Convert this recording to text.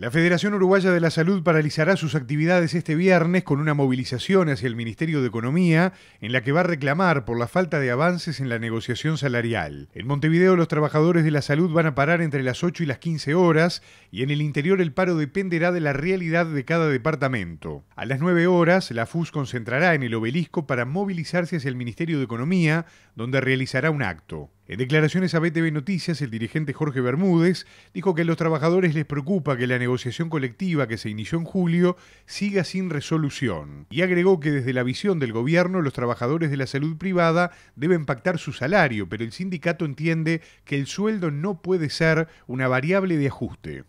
La Federación Uruguaya de la Salud paralizará sus actividades este viernes con una movilización hacia el Ministerio de Economía en la que va a reclamar por la falta de avances en la negociación salarial. En Montevideo los trabajadores de la salud van a parar entre las 8 y las 15 horas y en el interior el paro dependerá de la realidad de cada departamento. A las 9 horas la FUS concentrará en el obelisco para movilizarse hacia el Ministerio de Economía donde realizará un acto. En declaraciones a BTV Noticias, el dirigente Jorge Bermúdez dijo que a los trabajadores les preocupa que la negociación colectiva que se inició en julio siga sin resolución y agregó que desde la visión del gobierno los trabajadores de la salud privada deben pactar su salario, pero el sindicato entiende que el sueldo no puede ser una variable de ajuste.